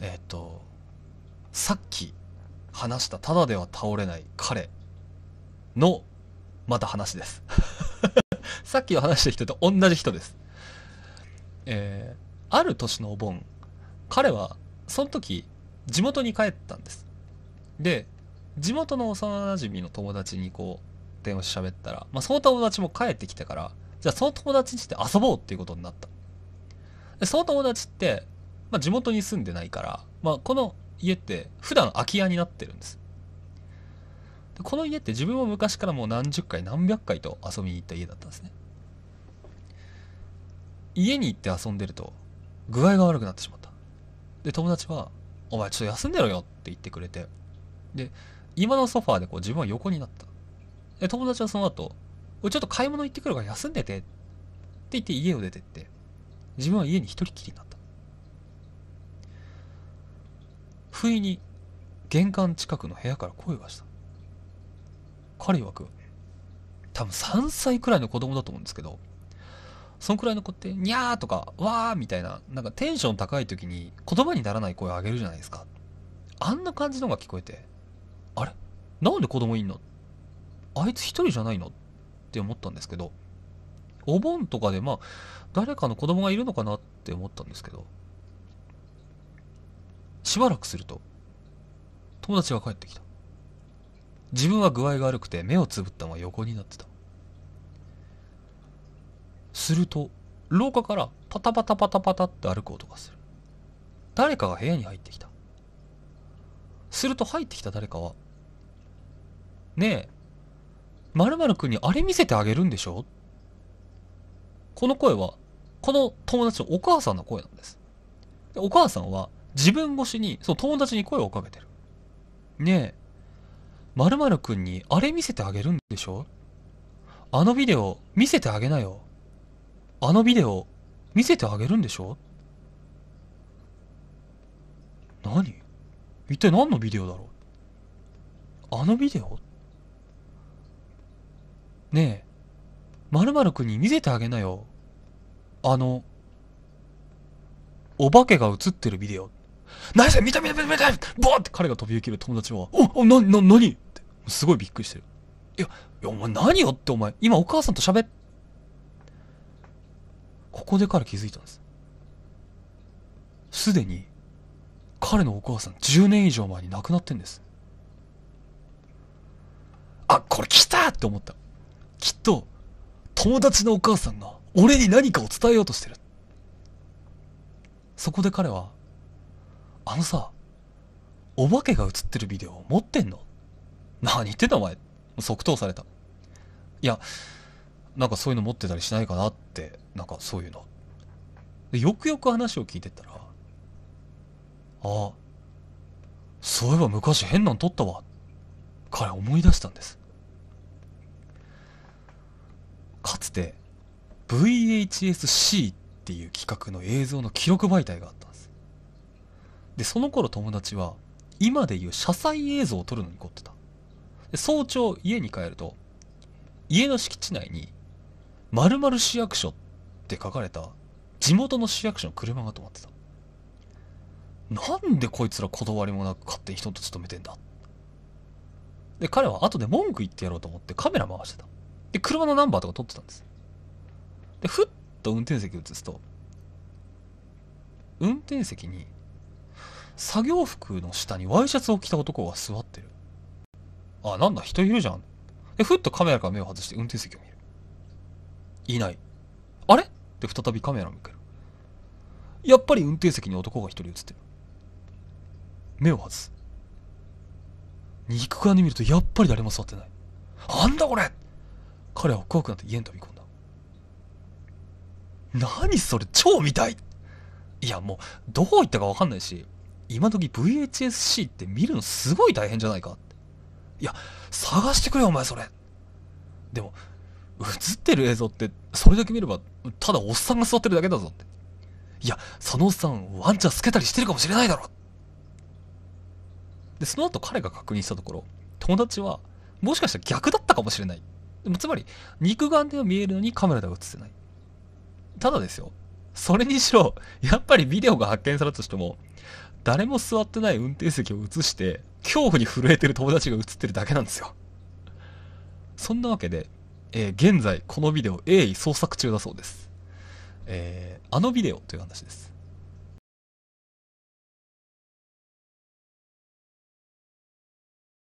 えっ、とさっき話したただでは倒れない彼のまた話です さっき話した人と同じ人です。えー、ある年のお盆、彼は、その時、地元に帰ったんです。で、地元の幼馴染の友達にこう、電話し喋ったら、まあ、その友達も帰ってきたから、じゃあその友達にして遊ぼうっていうことになった。で、その友達って、まあ、地元に住んでないから、まあ、この家って普段空き家になってるんですでこの家って自分も昔からもう何十回何百回と遊びに行った家だったんですね家に行って遊んでると具合が悪くなってしまったで友達は「お前ちょっと休んでろよ」って言ってくれてで今のソファーでこう自分は横になったで友達はその後「俺ちょっと買い物行ってくるから休んでて」って言って家を出てって自分は家に一人きりになった不意に玄関近くの部屋から声がした彼曰く多分3歳くらいの子供だと思うんですけどそのくらいの子って「にゃー」とか「わー」みたいななんかテンション高い時に言葉にならない声を上げるじゃないですかあんな感じのが聞こえて「あれなんで子供いんのあいつ一人じゃないの?」って思ったんですけどお盆とかでまあ誰かの子供がいるのかなって思ったんですけどしばらくすると、友達が帰ってきた。自分は具合が悪くて目をつぶったまま横になってた。すると、廊下からパタパタパタパタって歩く音がする。誰かが部屋に入ってきた。すると入ってきた誰かは、ねえ、〇〇くんにあれ見せてあげるんでしょこの声は、この友達のお母さんの声なんです。でお母さんは、自分越しに、そう、友達に声をかけてる。ねえ、〇〇くんにあれ見せてあげるんでしょあのビデオ見せてあげなよ。あのビデオ見せてあげるんでしょ何一体何のビデオだろうあのビデオねえ、〇〇くんに見せてあげなよ。あの、お化けが映ってるビデオ。ナイス見た見た見た見たボーって彼が飛び起きる友達は、お、お、な、な、なにって、すごいびっくりしてる。いや、いや、お前何よってお前、今お母さんと喋っ、ここで彼気づいたんです。すでに、彼のお母さん10年以上前に亡くなってんです。あ、これ来たって思った。きっと、友達のお母さんが俺に何かを伝えようとしてる。そこで彼はあのさ、お化けが映ってるビデオ持ってんの何言ってんだお前。即答された。いや、なんかそういうの持ってたりしないかなって、なんかそういうの。よくよく話を聞いてったら、ああ、そういえば昔変なん撮ったわ。彼思い出したんです。かつて VHS-C っていう企画の映像の記録媒体があった。で、その頃友達は、今でいう車載映像を撮るのに凝ってた。で早朝家に帰ると、家の敷地内に、〇〇市役所って書かれた地元の市役所の車が止まってた。なんでこいつらこだわりもなく勝手に人と勤めてんだで、彼は後で文句言ってやろうと思ってカメラ回してた。で、車のナンバーとか撮ってたんです。で、ふっと運転席映すと、運転席に作業服の下にワイシャツを着た男が座ってる。あ、なんだ、人いるじゃん。で、ふっとカメラから目を外して運転席を見る。いない。あれって再びカメラを向ける。やっぱり運転席に男が一人映ってる。目を外す。肉眼で見るとやっぱり誰も座ってない。なんだこれ彼は怖くなって家に飛び込んだ。何それ超見たいいやもう、どこ行ったかわかんないし、今時 VHSC って見るのすごい大変じゃないかって。いや、探してくれよ、お前それ。でも、映ってる映像って、それだけ見れば、ただおっさんが座ってるだけだぞって。いや、そのおっさん、ワンちゃんつけたりしてるかもしれないだろ。で、その後彼が確認したところ、友達は、もしかしたら逆だったかもしれない。つまり、肉眼では見えるのにカメラでは映せない。ただですよ。それにしろ、やっぱりビデオが発見されたとしても、誰も座ってない運転席を映して、恐怖に震えてる友達が映ってるだけなんですよ。そんなわけで、えー、現在このビデオ鋭意創作中だそうです。えー、あのビデオという話です。